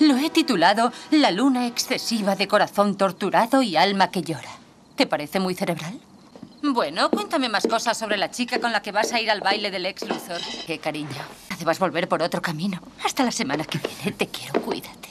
Lo he titulado La luna excesiva de corazón torturado y alma que llora. ¿Te parece muy cerebral? Bueno, cuéntame más cosas sobre la chica con la que vas a ir al baile del ex Luthor. Qué cariño. Debas volver por otro camino. Hasta la semana que viene. Te quiero, cuídate.